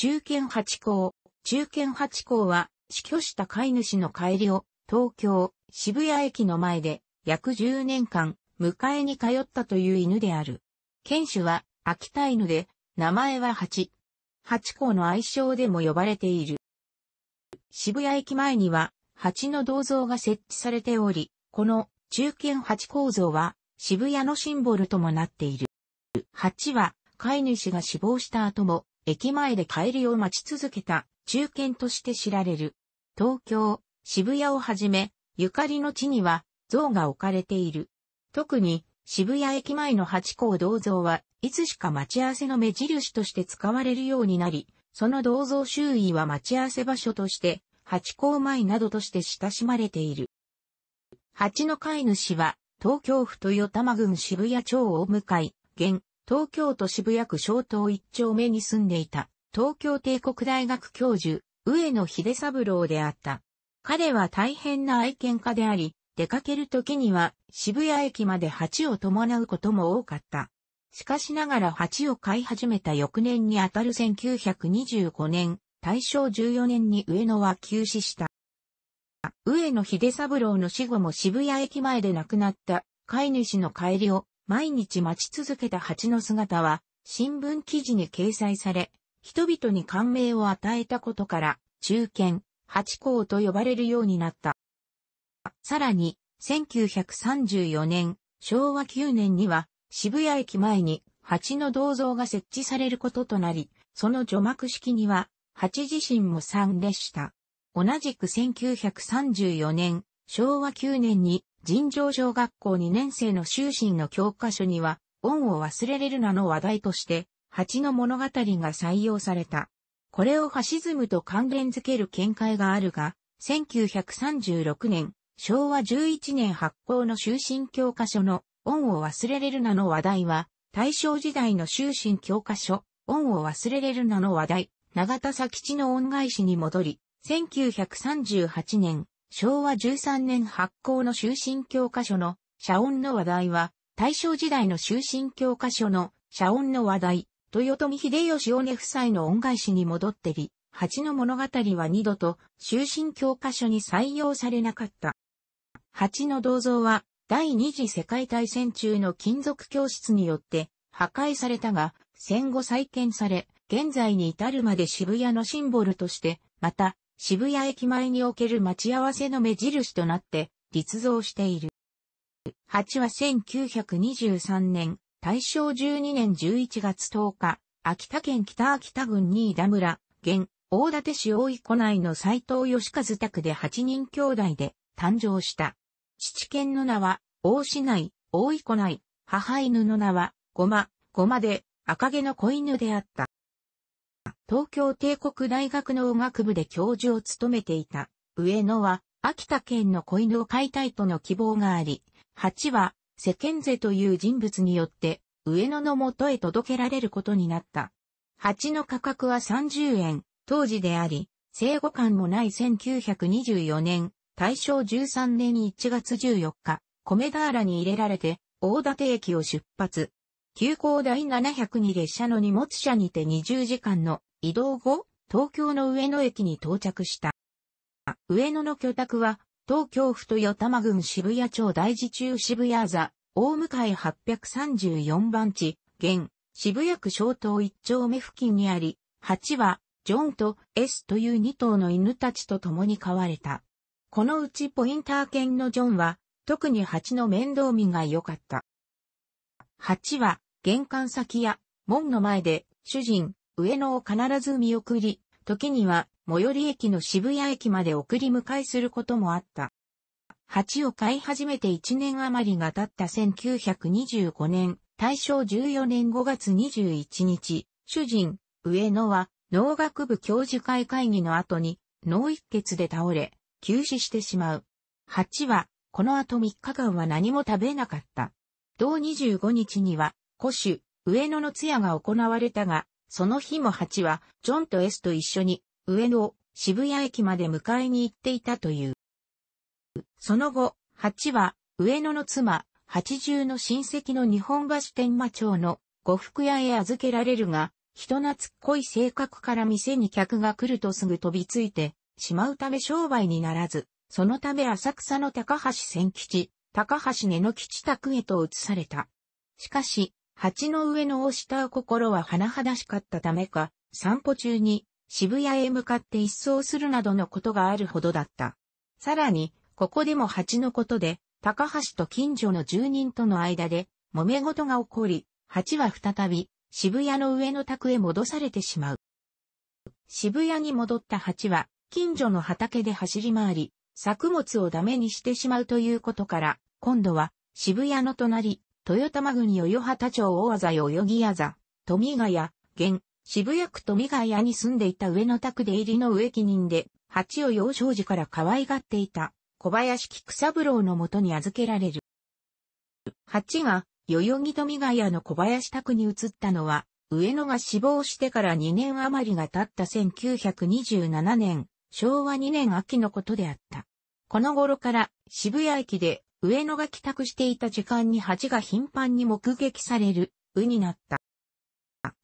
中堅八甲。中堅八甲は、死去した飼い主の帰りを、東京、渋谷駅の前で、約10年間、迎えに通ったという犬である。犬種は、秋田犬で、名前は八。八甲の愛称でも呼ばれている。渋谷駅前には、蜂の銅像が設置されており、この中堅蜂構造は渋谷のシンボルともなっている。蜂は飼い主が死亡した後も駅前で帰りを待ち続けた中堅として知られる。東京、渋谷をはじめ、ゆかりの地には像が置かれている。特に渋谷駅前の八甲銅像はいつしか待ち合わせの目印として使われるようになり、その銅像周囲は待ち合わせ場所として八甲前などとして親しまれている。八の飼い主は東京府豊玉郡渋谷町を向かい、現東京都渋谷区小東一丁目に住んでいた、東京帝国大学教授、上野秀三郎であった。彼は大変な愛犬家であり、出かける時には渋谷駅まで蜂を伴うことも多かった。しかしながら蜂を飼い始めた翌年にあたる1925年、大正14年に上野は急死した。上野秀三郎の死後も渋谷駅前で亡くなった飼い主の帰りを毎日待ち続けた蜂の姿は、新聞記事に掲載され、人々に感銘を与えたことから、中堅、八甲と呼ばれるようになった。さらに、1934年、昭和9年には、渋谷駅前に蜂の銅像が設置されることとなり、その除幕式には、蜂自身も参列した。同じく1934年、昭和9年に尋常小学校2年生の修身の教科書には、恩を忘れれるなの話題として、蜂の物語が採用された。これをファシズムと関連づける見解があるが、1936年、昭和11年発行の修身教科書の恩を忘れれるなの話題は、大正時代の修身教科書、恩を忘れれるなの話題、長田佐吉の恩返しに戻り、1938年、昭和13年発行の終身教科書の社音の話題は、大正時代の終身教科書の社音の話題、豊臣秀吉尾根夫妻の恩返しに戻ってり、八の物語は二度と終身教科書に採用されなかった。八の銅像は第二次世界大戦中の金属教室によって破壊されたが、戦後再建され、現在に至るまで渋谷のシンボルとして、また、渋谷駅前における待ち合わせの目印となって立像している。8は1923年、大正12年11月10日、秋田県北秋田郡新田村、現、大館市大井湖内の斎藤義和宅で8人兄弟で誕生した。父犬の名は、大市内、大井湖内、母犬の名は、ごま、ごまで、赤毛の子犬であった。東京帝国大学の音楽部で教授を務めていた上野は秋田県の子犬を飼いたいとの希望があり、蜂は世間勢という人物によって上野の元へ届けられることになった。蜂の価格は30円、当時であり、生後間もない1924年、大正13年1月14日、米田原に入れられて、大館駅を出発、急行第702列車の荷物車にて20時間の移動後、東京の上野駅に到着した。上野の居宅は、東京府豊玉郡渋谷町大寺中渋谷座、大向かい834番地、現、渋谷区小東一丁目付近にあり、蜂は、ジョンと S という2頭の犬たちと共に飼われた。このうちポインター犬のジョンは、特に蜂の面倒見が良かった。蜂は、玄関先や門の前で主人、上野を必ず見送り、時には最寄り駅の渋谷駅まで送り迎えすることもあった。蜂を飼い始めて1年余りが経った1925年、大正14年5月21日、主人、上野は農学部教授会会議の後に脳一血で倒れ、急死してしまう。蜂は、この後3日間は何も食べなかった。同25日には、古種、上野の通夜が行われたが、その日も八は、ジョンと S と一緒に、上野を渋谷駅まで迎えに行っていたという。その後、八は、上野の妻、八重の親戚の日本橋天馬町の呉服屋へ預けられるが、人懐っこい性格から店に客が来るとすぐ飛びついてしまうため商売にならず、そのため浅草の高橋千吉、高橋根の吉宅へと移された。しかし、蜂の上のを慕う心は甚だしかったためか、散歩中に渋谷へ向かって一掃するなどのことがあるほどだった。さらに、ここでも蜂のことで、高橋と近所の住人との間で、揉め事が起こり、蜂は再び、渋谷の上の宅へ戻されてしまう。渋谷に戻った蜂は、近所の畑で走り回り、作物をダメにしてしまうということから、今度は、渋谷の隣、豊玉郡与与畑町大技代々木屋座、富ヶ谷、現、渋谷区富ヶ谷に住んでいた上野宅で入りの植木人で、蜂を幼少時から可愛がっていた、小林菊三郎のもとに預けられる。蜂が、代々木富ヶ谷の小林宅に移ったのは、上野が死亡してから2年余りが経った1927年、昭和2年秋のことであった。この頃から渋谷駅で上野が帰宅していた時間に蜂が頻繁に目撃される、うになった。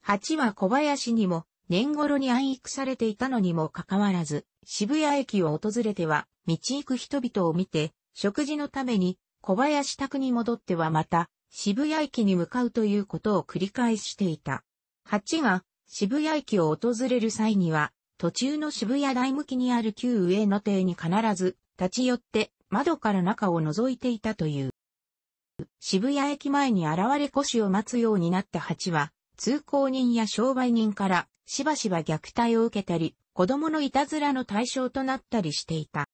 蜂は小林にも、年頃に暗育されていたのにもかかわらず、渋谷駅を訪れては、道行く人々を見て、食事のために、小林宅に戻ってはまた、渋谷駅に向かうということを繰り返していた。蜂が、渋谷駅を訪れる際には、途中の渋谷台向きにある旧上野邸に必ず立ち寄って窓から中を覗いていたという。渋谷駅前に現れ腰を待つようになった蜂は、通行人や商売人からしばしば虐待を受けたり、子供のいたずらの対象となったりしていた。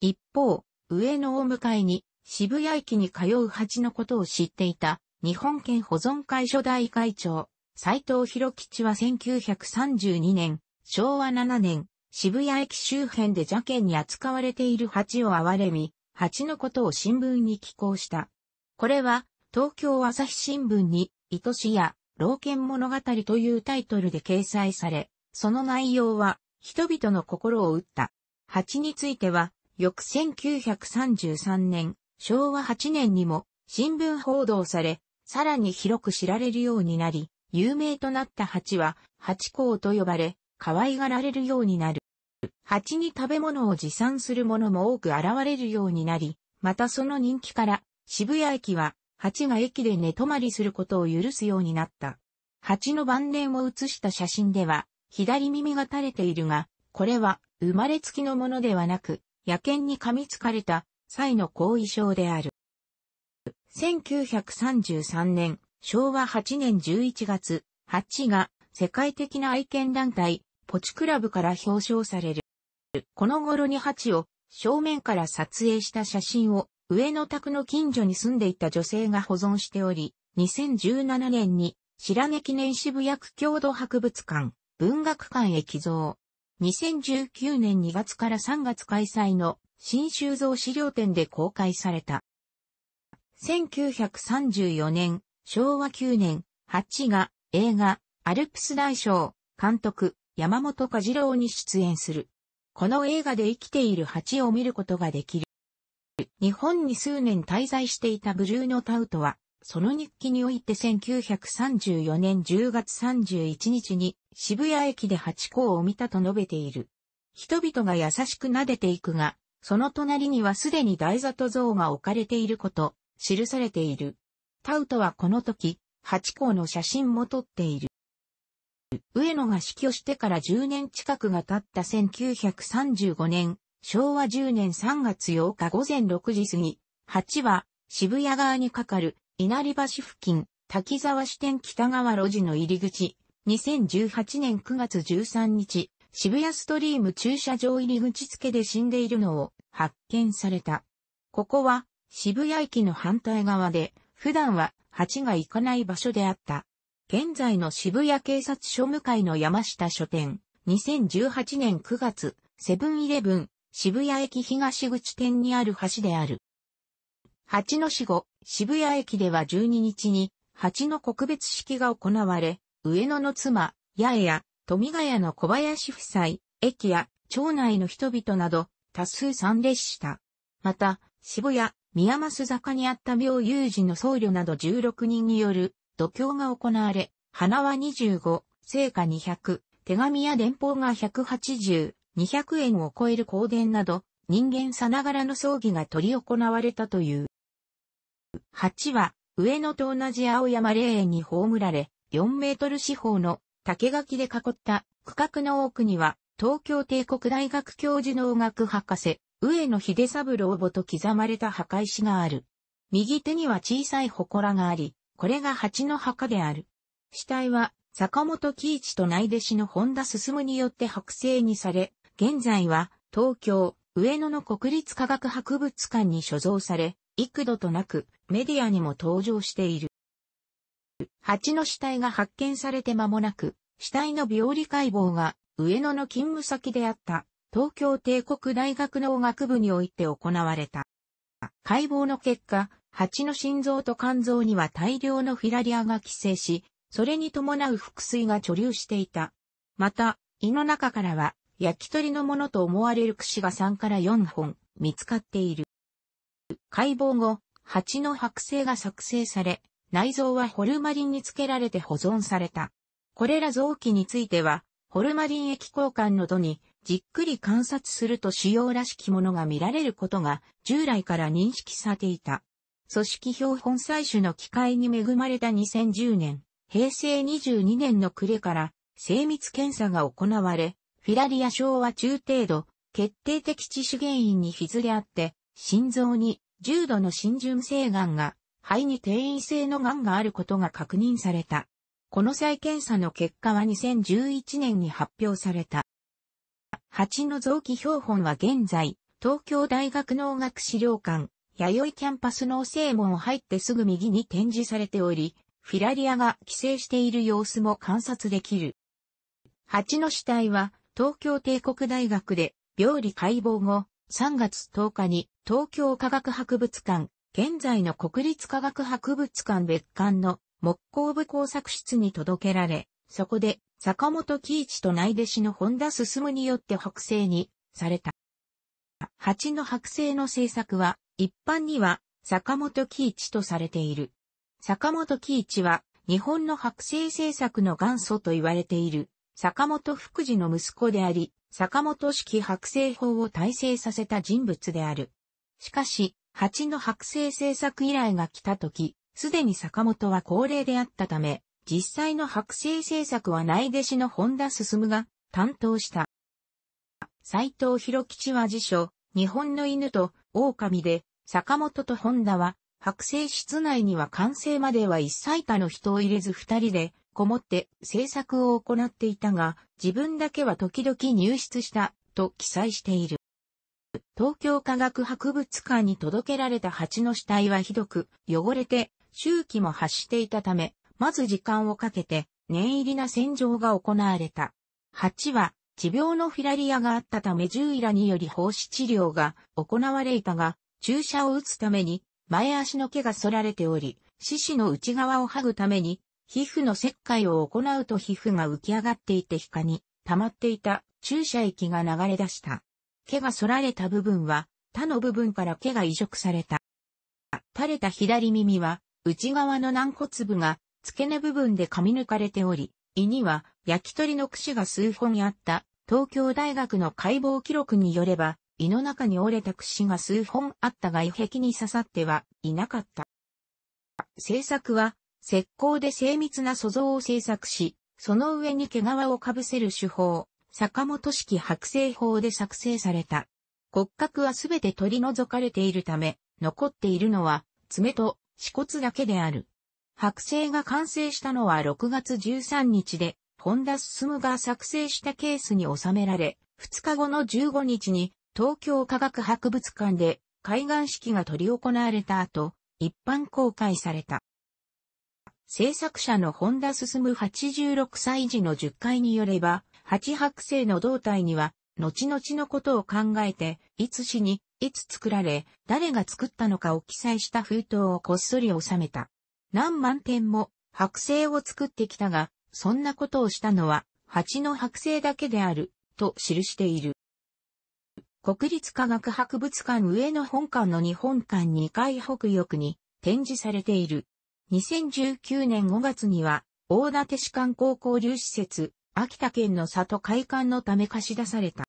一方、上野を迎えに渋谷駅に通う蜂のことを知っていた日本県保存会初代会長、斎藤博吉は1932年、昭和7年、渋谷駅周辺で邪険に扱われている蜂を憐れみ、蜂のことを新聞に寄稿した。これは、東京朝日新聞に、愛しや、老犬物語というタイトルで掲載され、その内容は、人々の心を打った。蜂については、翌1933年、昭和8年にも、新聞報道され、さらに広く知られるようになり、有名となった蜂は、蜂公と呼ばれ、可愛がられるようになる。蜂に食べ物を持参する者も多く現れるようになり、またその人気から渋谷駅は蜂が駅で寝泊まりすることを許すようになった。蜂の晩年を写した写真では左耳が垂れているが、これは生まれつきのものではなく、野犬に噛みつかれた際の後遺症である。1933年、昭和8年11月、蜂が世界的な愛犬団体ポチクラブから表彰される。この頃にハを正面から撮影した写真を上の宅の近所に住んでいた女性が保存しており、2017年に白根記念渋谷区郷土博物館、文学館へ寄贈。2019年2月から3月開催の新修造資料展で公開された。1934年、昭和9年、八が映画、アルプス大賞、監督、山本和郎に出演する。この映画で生きている蜂を見ることができる。日本に数年滞在していたブルーノ・タウトは、その日記において1934年10月31日に渋谷駅で八甲を見たと述べている。人々が優しく撫でていくが、その隣にはすでに台座と像が置かれていること、記されている。タウトはこの時、八甲の写真も撮っている。上野が死去してから10年近くが経った1935年、昭和10年3月8日午前6時過ぎ、8は渋谷側に架かる稲荷橋付近、滝沢支店北側路地の入り口、2018年9月13日、渋谷ストリーム駐車場入り口付けで死んでいるのを発見された。ここは渋谷駅の反対側で、普段は蜂が行かない場所であった。現在の渋谷警察署向かいの山下書店、2018年9月、セブンイレブン、渋谷駅東口店にある橋である。八の死後、渋谷駅では12日に、八の告別式が行われ、上野の妻、八重や、富ヶ谷の小林夫妻、駅や、町内の人々など、多数参列した。また、渋谷、宮益坂にあった妙有寺の僧侶など16人による度胸が行われ、花は25、成果200、手紙や電報が180、200円を超える香典など、人間さながらの葬儀が執り行われたという。8は、上野と同じ青山霊園に葬られ、4メートル四方の竹垣で囲った区画の多くには、東京帝国大学教授の音楽博士、上野秀三郎墓と刻まれた墓石がある。右手には小さい祠があり、これが蜂の墓である。死体は坂本喜一と内弟子の本田進によって剥製にされ、現在は東京上野の国立科学博物館に所蔵され、幾度となくメディアにも登場している。蜂の死体が発見されて間もなく、死体の病理解剖が上野の勤務先であった東京帝国大学農学部において行われた。解剖の結果、蜂の心臓と肝臓には大量のフィラリアが寄生し、それに伴う腹水が貯留していた。また、胃の中からは、焼き鳥のものと思われる串が3から4本見つかっている。解剖後、蜂の剥製が作成され、内臓はホルマリンにつけられて保存された。これら臓器については、ホルマリン液交換の度にじっくり観察すると腫瘍らしきものが見られることが従来から認識されていた。組織標本採取の機会に恵まれた2010年、平成22年の暮れから精密検査が行われ、フィラリア症は中程度、決定的致死原因にひずれあって、心臓に重度の心純性癌が、肺に転移性の癌があることが確認された。この再検査の結果は2011年に発表された。蜂の臓器標本は現在、東京大学農学資料館、弥生キャンパスの正門を入ってすぐ右に展示されており、フィラリアが寄生している様子も観察できる。蜂の死体は東京帝国大学で病理解剖後、3月10日に東京科学博物館、現在の国立科学博物館別館の木工部工作室に届けられ、そこで坂本喜一と内弟子の本田進によって剥製にされた。蜂の剥製の製作は一般には坂本喜一とされている。坂本喜一は日本の白星政策の元祖と言われている坂本福治の息子であり、坂本式白星法を体制させた人物である。しかし、蜂の白星政策依頼が来た時、すでに坂本は高齢であったため、実際の白星政策は内弟子の本田進が担当した。斎藤博吉は辞書、日本の犬と狼で坂本と本田は、剥製室内には完成までは一切他の人を入れず二人で、こもって制作を行っていたが、自分だけは時々入室した、と記載している。東京科学博物館に届けられた蜂の死体はひどく、汚れて、周期も発していたため、まず時間をかけて、念入りな洗浄が行われた。蜂は、持病のフィラリアがあったため獣医らにより放射治療が行われたが、注射を打つために、前足の毛が反られており、四肢の内側を剥ぐために、皮膚の切開を行うと皮膚が浮き上がっていて皮下に溜まっていた注射液が流れ出した。毛が反られた部分は他の部分から毛が移植された。垂れた左耳は内側の軟骨部が付け根部分で噛み抜かれており、胃には焼き鳥の串が数本あった東京大学の解剖記録によれば胃の中に折れた櫛が数本あったが胃壁に刺さってはいなかった。製作は、石膏で精密な素像を製作し、その上に毛皮をかぶせる手法、坂本式剥製法で作成された。骨格はすべて取り除かれているため、残っているのは、爪と、死骨だけである。剥製が完成したのは6月13日で、本田進が作成したケースに収められ、2日後の15日に東京科学博物館で開眼式が執り行われた後、一般公開された。制作者の本田進86歳児の10回によれば、八白星の胴体には、後々のことを考えて、いつ死に、いつ作られ、誰が作ったのかを記載した封筒をこっそり収めた。何万点も剥製を作ってきたが、そんなことをしたのは、蜂の剥製だけである、と記している。国立科学博物館上野本館の日本館2階北翼に展示されている。2019年5月には、大館市観光交流施設、秋田県の里開館のため貸し出された。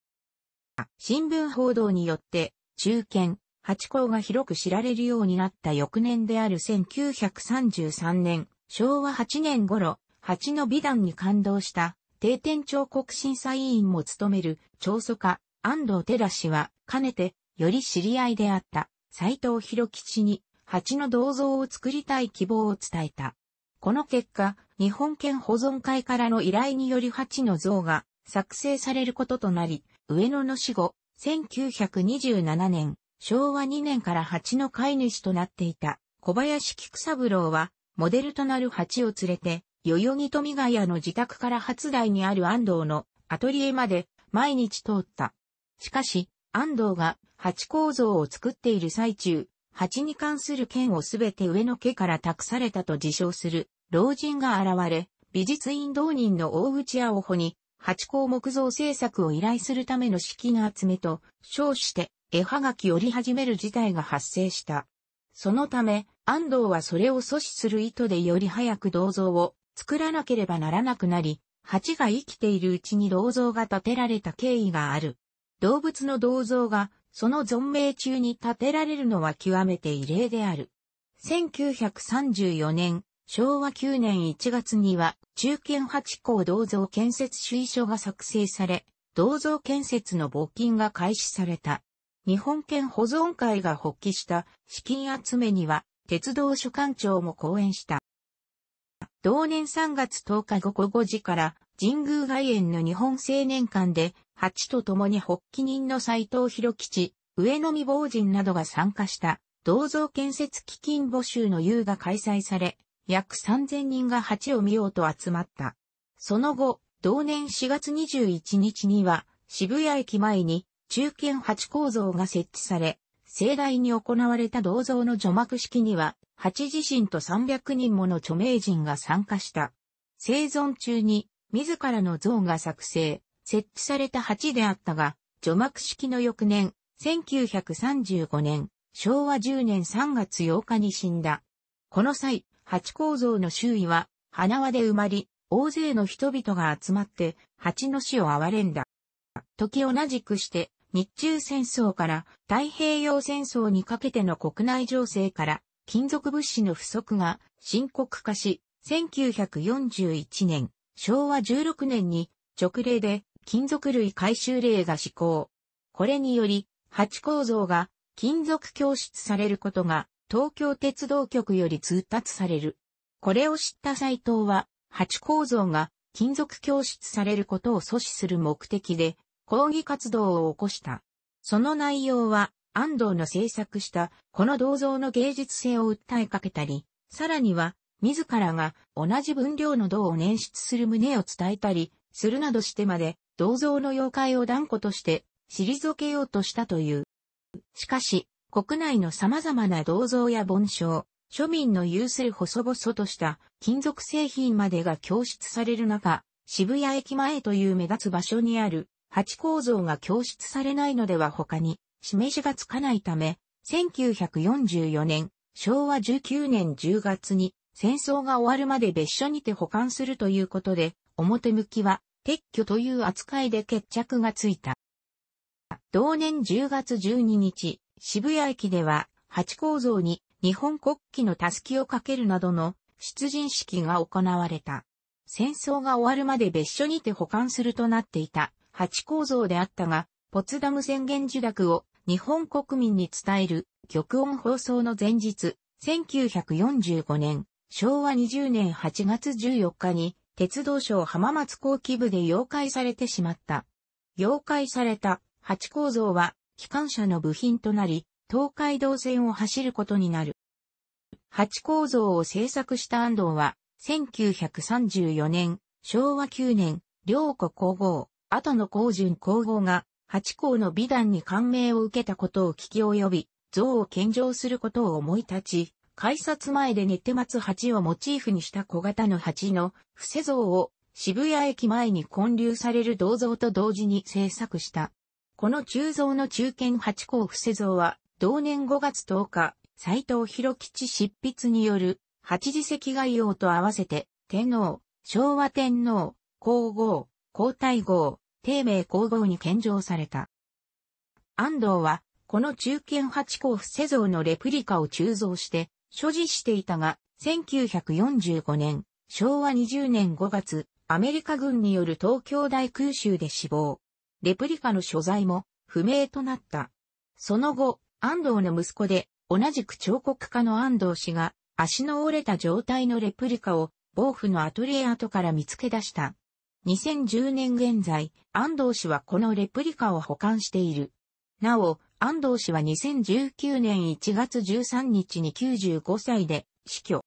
新聞報道によって、中堅、八甲が広く知られるようになった翌年である1933年、昭和8年頃、蜂の美談に感動した、定点彫刻審査委員も務める、長祖家、安藤寺氏は、かねて、より知り合いであった、斎藤博吉に、蜂の銅像を作りたい希望を伝えた。この結果、日本県保存会からの依頼により蜂の像が作成されることとなり、上野の死後、1927年、昭和2年から蜂の飼い主となっていた小林菊三郎は、モデルとなる蜂を連れて、代々木富ヶ谷の自宅から初台にある安藤のアトリエまで毎日通った。しかし、安藤が蜂構造を作っている最中、蜂に関する剣をすべて上の家から託されたと自称する老人が現れ、美術院同人の大内青穂に八項木造制作を依頼するための資金集めと称して絵はがき折り始める事態が発生した。そのため、安藤はそれを阻止する意図でより早く銅像を作らなければならなくなり、蜂が生きているうちに銅像が建てられた経緯がある。動物の銅像がその存命中に建てられるのは極めて異例である。1934年、昭和9年1月には中堅八甲銅像建設主意書が作成され、銅像建設の募金が開始された。日本県保存会が発起した資金集めには、鉄道所管庁も講演した。同年3月10日午後5時から神宮外苑の日本青年館で八と共に発起人の斎藤博吉、上野美亡人などが参加した銅像建設基金募集の優が開催され、約3000人が八を見ようと集まった。その後、同年4月21日には渋谷駅前に中堅八構造が設置され、盛大に行われた銅像の除幕式には、八自身と300人もの著名人が参加した。生存中に自らの像が作成、設置された鉢であったが、除幕式の翌年、1935年、昭和10年3月8日に死んだ。この際、鉢構造の周囲は、花輪で埋まり、大勢の人々が集まって、蜂の死を憐れんだ。時同じくして、日中戦争から太平洋戦争にかけての国内情勢から、金属物資の不足が深刻化し、1941年、昭和16年に直令で金属類回収令が施行。これにより、八構造が金属供出されることが東京鉄道局より通達される。これを知った斎藤は、八構造が金属供出されることを阻止する目的で抗議活動を起こした。その内容は、安藤の制作したこの銅像の芸術性を訴えかけたり、さらには、自らが同じ分量の銅を捻出する旨を伝えたり、するなどしてまで、銅像の妖怪を断固として退けようとしたという。しかし、国内の様々な銅像や盆章、庶民の有する細々とした金属製品までが供出される中、渋谷駅前という目立つ場所にある八構造が供出されないのでは他に示しがつかないため、1944年、昭和19年10月に戦争が終わるまで別所にて保管するということで、表向きは撤去という扱いで決着がついた。同年10月12日、渋谷駅では、八構造に日本国旗のたすきをかけるなどの出陣式が行われた。戦争が終わるまで別所にて保管するとなっていた八構造であったが、ポツダム宣言受諾を日本国民に伝える極音放送の前日、1945年、昭和20年8月14日に鉄道省浜松後期部で妖怪されてしまった。妖怪された八構造は機関車の部品となり、東海道線を走ることになる。八構造を製作した安藤は、1934年、昭和9年、両子皇后、後の皇順皇后が、八公の美談に感銘を受けたことを聞き及び、像を献上することを思い立ち、改札前で寝て待つ蜂をモチーフにした小型の蜂の伏せ像を渋谷駅前に建立される銅像と同時に制作した。この中造の中堅八甲伏せ像は、同年5月10日、斎藤博吉執筆による、八次席概要と合わせて、天皇、昭和天皇、皇后、皇太后、帝名皇后に献上された。安藤は、この中堅八甲伏せ像のレプリカを鋳造して、所持していたが、1945年、昭和20年5月、アメリカ軍による東京大空襲で死亡。レプリカの所在も不明となった。その後、安藤の息子で、同じく彫刻家の安藤氏が、足の折れた状態のレプリカを、防府のアトリエ跡から見つけ出した。2010年現在、安藤氏はこのレプリカを保管している。なお、安藤氏は2019年1月13日に95歳で死去。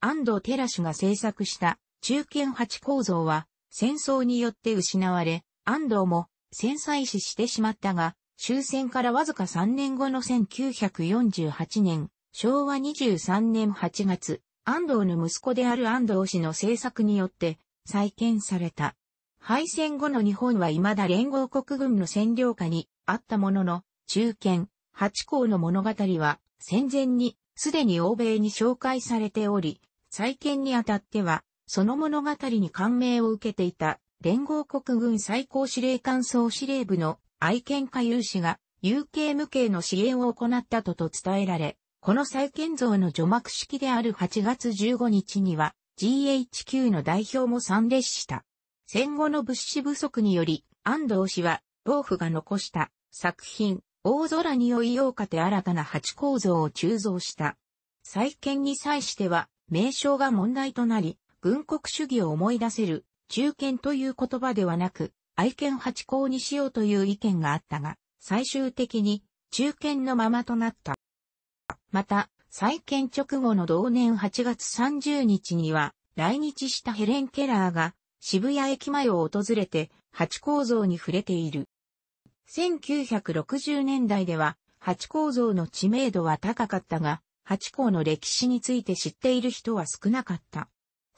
安藤寺氏が制作した中堅八構造は戦争によって失われ、安藤も戦災死してしまったが、終戦からわずか3年後の1948年、昭和23年8月、安藤の息子である安藤氏の制作によって再建された。敗戦後の日本は未だ連合国軍の占領下にあったものの、中堅、八甲の物語は戦前にすでに欧米に紹介されており、再建にあたっては、その物語に感銘を受けていた連合国軍最高司令官総司令部の愛犬家有志が有形無形の支援を行ったとと伝えられ、この再建像の除幕式である8月15日には GHQ の代表も参列した。戦後の物資不足により、安藤氏は、防府が残した作品、大空に追いようかて新たな8構造を鋳造した。再建に際しては、名称が問題となり、軍国主義を思い出せる、中堅という言葉ではなく、愛犬8校にしようという意見があったが、最終的に、中堅のままとなった。また、再建直後の同年8月30日には、来日したヘレン・ケラーが、渋谷駅前を訪れて、8構造に触れている。1960年代では、八甲像の知名度は高かったが、八甲の歴史について知っている人は少なかった。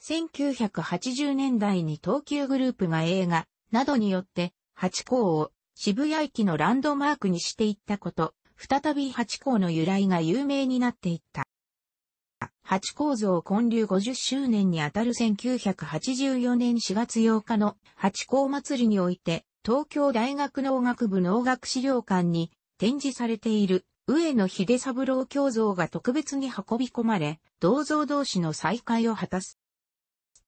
1980年代に東急グループが映画などによって八甲を渋谷駅のランドマークにしていったこと、再び八甲の由来が有名になっていった。八甲像建立50周年にあたる1984年4月8日の八甲祭りにおいて東京大学農学部農学資料館に展示されている上野秀三郎教像が特別に運び込まれ、銅像同士の再会を果たす。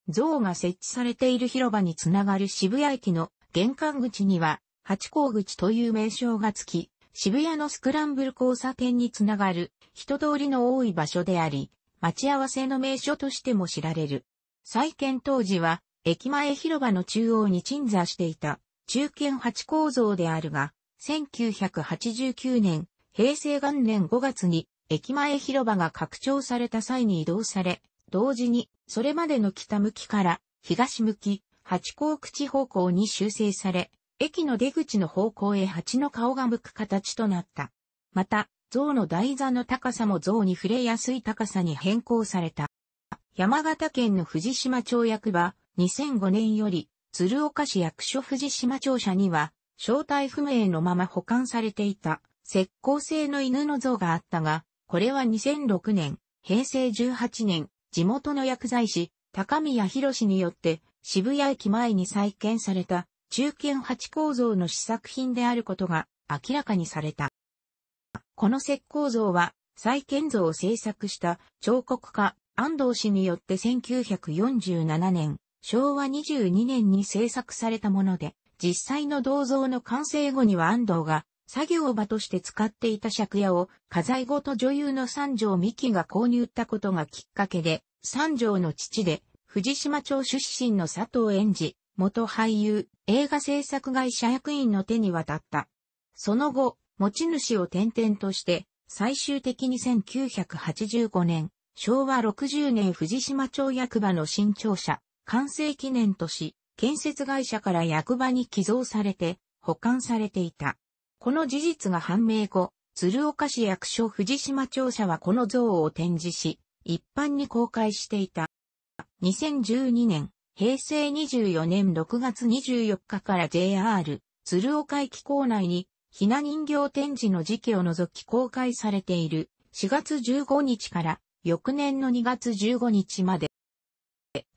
像が設置されている広場につながる渋谷駅の玄関口には、八甲口という名称がつき、渋谷のスクランブル交差点につながる人通りの多い場所であり、待ち合わせの名所としても知られる。再建当時は、駅前広場の中央に鎮座していた中堅8構造であるが、1989年、平成元年5月に駅前広場が拡張された際に移動され、同時にそれまでの北向きから東向き、八甲口方向に修正され、駅の出口の方向へ蜂の顔が向く形となった。また、像の台座の高さも像に触れやすい高さに変更された。山形県の藤島町役場、2005年より鶴岡市役所藤島庁舎には、正体不明のまま保管されていた、石膏製の犬の像があったが、これは2006年、平成18年、地元の薬剤師、高宮博士によって、渋谷駅前に再建された、中堅八構造の試作品であることが明らかにされた。この石膏像は、再建像を制作した彫刻家、安藤氏によって1947年、昭和22年に制作されたもので、実際の銅像の完成後には安藤が作業場として使っていた借家を家財ごと女優の三条美希が購入ったことがきっかけで、三条の父で藤島町出身の佐藤園児、元俳優、映画制作会社役員の手に渡った。その後、持ち主を転々として、最終的に1985年、昭和60年藤島町役場の新庁舎、完成記念とし、建設会社から役場に寄贈されて、保管されていた。この事実が判明後、鶴岡市役所藤島庁舎はこの像を展示し、一般に公開していた。2012年、平成24年6月24日から JR 鶴岡駅構内に、ひな人形展示の時期を除き公開されている4月15日から翌年の2月15日まで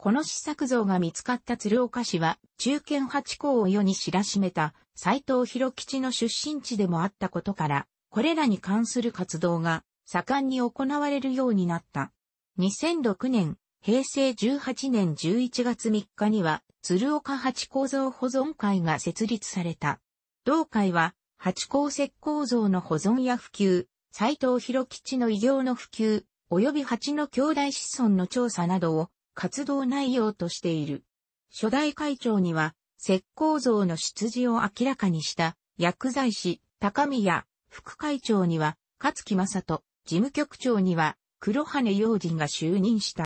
この試作像が見つかった鶴岡市は、中堅八甲を世に知らしめた斎藤博吉の出身地でもあったことから、これらに関する活動が盛んに行われるようになった。2006年、平成18年11月3日には、鶴岡八構像保存会が設立された。同会は、八鉱石構造の保存や普及、斎藤博吉の異業の普及、及び八の兄弟子孫の調査などを活動内容としている。初代会長には、石膏像の出自を明らかにした薬剤師、高宮、副会長には、勝木正人、事務局長には、黒羽洋人が就任した。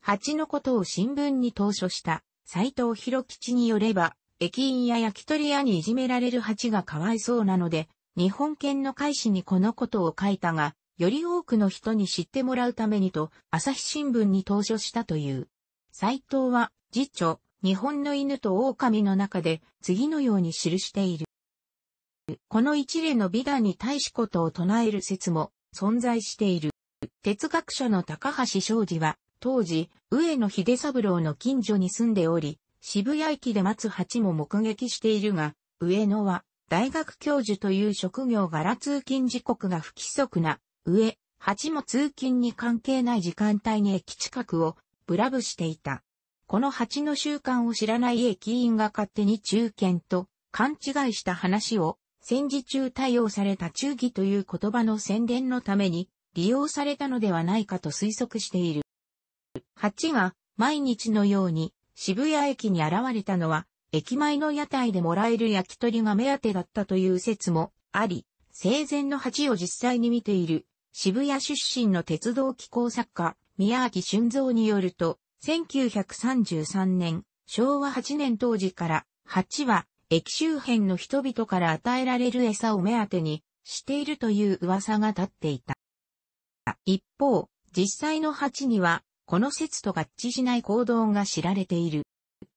蜂のことを新聞に投書した斎藤博吉によれば、駅員や焼き鳥屋にいじめられる蜂がかわいそうなので、日本犬の会誌にこのことを書いたが、より多くの人に知ってもらうためにと、朝日新聞に投書したという。斎藤は、次著、日本の犬と狼の中で、次のように記している。この一例の美談に対しことを唱える説も存在している。哲学者の高橋昌司は、当時、上野秀三郎の近所に住んでおり、渋谷駅で待つ蜂も目撃しているが、上野は、大学教授という職業柄通勤時刻が不規則な上、蜂も通勤に関係ない時間帯に駅近くをブラブしていた。この蜂の習慣を知らない駅員が勝手に中堅と勘違いした話を戦時中対応された忠義という言葉の宣伝のために利用されたのではないかと推測している。蜂が毎日のように渋谷駅に現れたのは駅前の屋台でもらえる焼き鳥が目当てだったという説もあり、生前の蜂を実際に見ている渋谷出身の鉄道機構作家、宮脇俊三によると、1933年、昭和8年当時から、蜂は、駅周辺の人々から与えられる餌を目当てにしているという噂が立っていた。一方、実際の蜂には、この説と合致しない行動が知られている。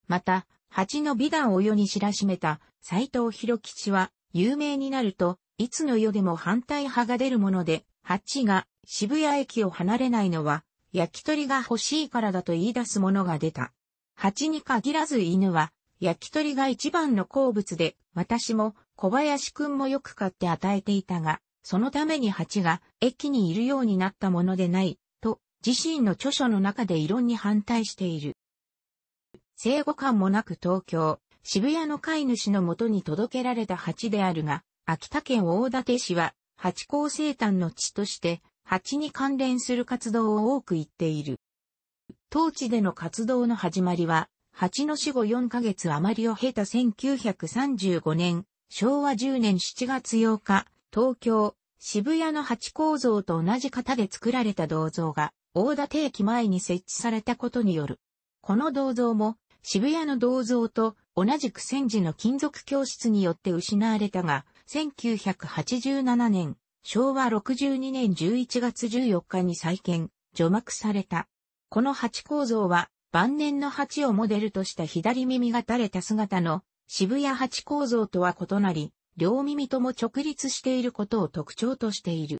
また、蜂の美談を世に知らしめた斎藤博吉は、有名になると、いつの世でも反対派が出るもので、8が渋谷駅を離れないのは焼き鳥が欲しいからだと言い出すものが出た。8に限らず犬は焼き鳥が一番の好物で私も小林くんもよく買って与えていたが、そのために蜂が駅にいるようになったものでないと自身の著書の中で異論に反対している。生後感もなく東京、渋谷の飼い主のもとに届けられた蜂であるが、秋田県大館市は八甲生誕の地として、蜂に関連する活動を多く言っている。当地での活動の始まりは、蜂の死後4ヶ月余りを経た1935年、昭和10年7月8日、東京、渋谷の蜂構造と同じ型で作られた銅像が、大館駅前に設置されたことによる。この銅像も、渋谷の銅像と同じく戦時の金属教室によって失われたが、1987年、昭和62年11月14日に再建、除幕された。この蜂構造は、晩年の蜂をモデルとした左耳が垂れた姿の渋谷蜂構造とは異なり、両耳とも直立していることを特徴としている。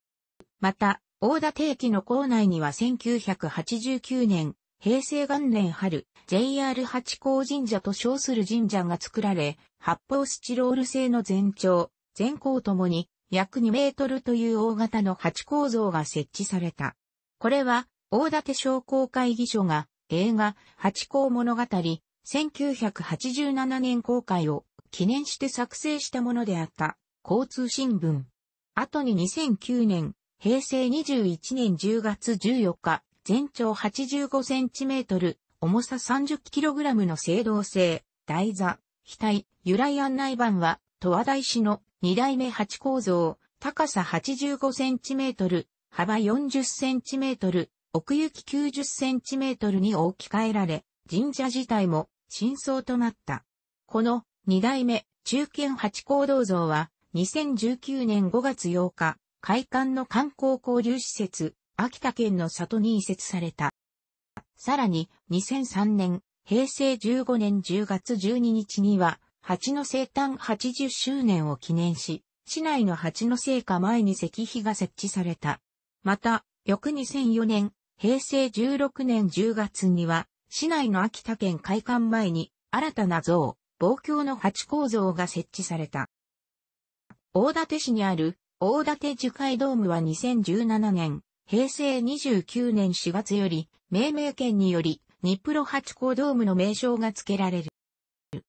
また、大田定期の構内には1989年、平成元年春、JR 八甲神社と称する神社が作られ、発泡スチロール製の全長、全校ともに約2メートルという大型の8構造が設置された。これは、大館商工会議所が映画、八甲物語、1987年公開を記念して作成したものであった、交通新聞。後に2009年、平成21年10月14日、全長85センチメートル、重さ30キログラムの青銅製、台座、額、由来案内板は、十和大師の2代目8構造、高さ85センチメートル、幅40センチメートル、奥行き90センチメートルに置き換えられ、神社自体も真相となった。この2代目中堅八甲道像は2019年5月8日、開館の観光交流施設、秋田県の里に移設された。さらに2003年、平成15年10月12日には蜂の生誕80周年を記念し、市内の蜂の生花前に石碑が設置された。また、翌2004年、平成16年10月には、市内の秋田県会館前に、新たな像、望郷の八構像が設置された。大館市にある、大館樹海ドームは2017年、平成29年4月より、命名権により、日プロ八甲ドームの名称が付けられる。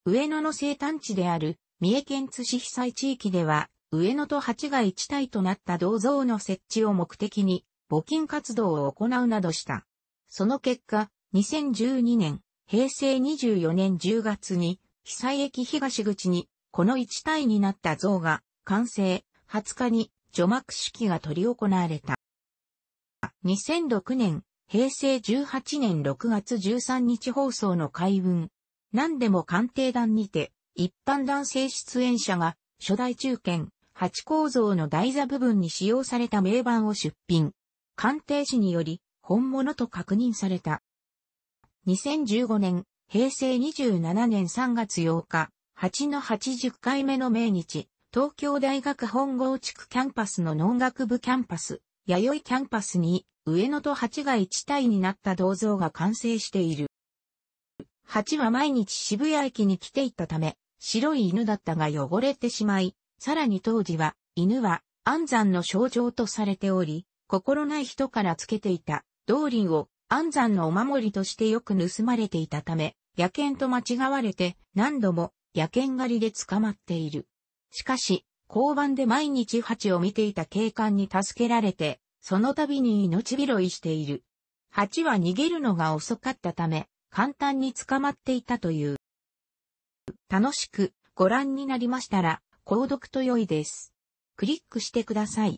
上野の生誕地である三重県津市被災地域では、上野と八が一体となった銅像の設置を目的に、募金活動を行うなどした。その結果、2012年、平成24年10月に、被災駅東口に、この一体になった像が、完成、20日に、除幕式が執り行われた。2006年、平成18年6月13日放送の海運、何でも鑑定団にて、一般男性出演者が、初代中堅、八構造の台座部分に使用された名板を出品。鑑定士により、本物と確認された。2015年、平成27年3月8日、8の80回目の命日、東京大学本郷地区キャンパスの農学部キャンパス、弥生キャンパスに、上野と八が一体になった銅像が完成している。蜂は毎日渋谷駅に来ていたため、白い犬だったが汚れてしまい、さらに当時は、犬は安産の症状とされており、心ない人からつけていた、道理を安産のお守りとしてよく盗まれていたため、野犬と間違われて何度も野犬狩りで捕まっている。しかし、交番で毎日蜂を見ていた警官に助けられて、その度に命拾いしている。蜂は逃げるのが遅かったため、簡単に捕まっていたという。楽しくご覧になりましたら、購読と良いです。クリックしてください。